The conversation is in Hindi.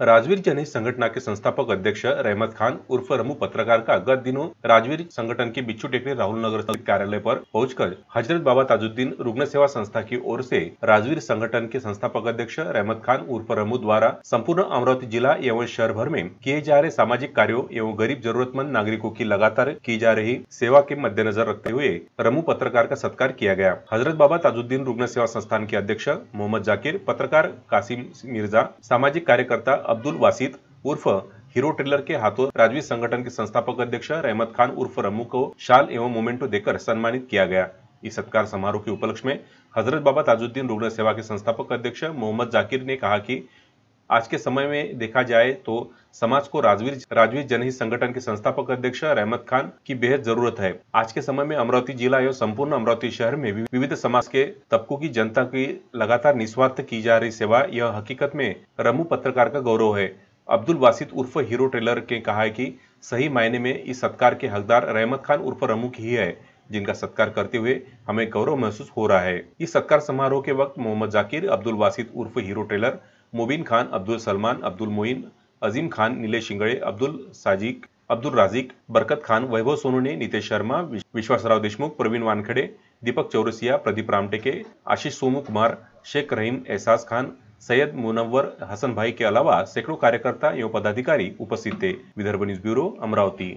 राजवीर जन संगठना के संस्थापक अध्यक्ष रहमत खान उर्फ रमू पत्रकार का गत दिनों राजवीर संगठन के बिच्छू टेकने राहुल नगर स्थित कार्यालय पर पहुंचकर हजरत बाबा ताजुद्दीन रुग्ण सेवा संस्था की ओर से राजवीर संगठन के संस्थापक अध्यक्ष रहमत खान उर्फ रमू द्वारा संपूर्ण अमरावती जिला एवं शहर भर में किए जा रहे सामाजिक कार्यो एवं गरीब जरूरतमंद नागरिकों की लगातार की जा रही सेवा के मद्देनजर रखते हुए रमू पत्रकार का सत्कार किया गया हजरत बाबा ताजुद्दीन रुग्ण सेवा संस्थान के अध्यक्ष मोहम्मद जाकिर पत्रकार कासिम मिर्जा सामाजिक कार्यकर्ता अब्दुल वासित उर्फ हीरो ट्रेलर के हाथों राजवी संगठन के संस्थापक अध्यक्ष रहमत खान उर्फ रमू को शाल एवं मोमेंटो देकर सम्मानित किया गया इस सत्कार समारोह के उपलक्ष्य में हजरत बाबा ताजुद्दीन रुग्ण सेवा के संस्थापक अध्यक्ष मोहम्मद जाकिर ने कहा कि आज के समय में देखा जाए तो समाज को राजवीर राजवीर जनहित संगठन के संस्थापक अध्यक्ष रहमत खान की बेहद जरूरत है आज के समय में अमरावती जिला एवं संपूर्ण अमरावती शहर में विविध समाज के तबकों की जनता की लगातार निस्वार्थ की जा रही सेवा यह हकीकत में रमु पत्रकार का गौरव है अब्दुल वासित उर्फ हीरो टेलर के कहा है कि सही मायने में इस सत्कार के हकदार रहमत खान उर्फ रमु की ही है जिनका सत्कार करते हुए हमें गौरव महसूस हो रहा है इस सत्कार समारोह के वक्त मोहम्मद जाकिर अब्दुल वासित उर्फ हीरो टेलर मोबिन खान अब्दुल सलमान अब्दुल मोइन अजीम खान नीले शिंगड़े अब्दुल साजिक अब्दुल राजिक बरकत खान वैभव सोनू ने नितेश शर्मा विश्वासराव देशमुख प्रवीण वानखेड़े दीपक चौरसिया प्रदीप रामटेके आशीष सोमू कुमार शेख रहीम एहसास खान सैयद मुनव्वर हसन भाई के अलावा सैकड़ों कार्यकर्ता एवं पदाधिकारी उपस्थित थे विदर्भ न्यूज ब्यूरो अमरावती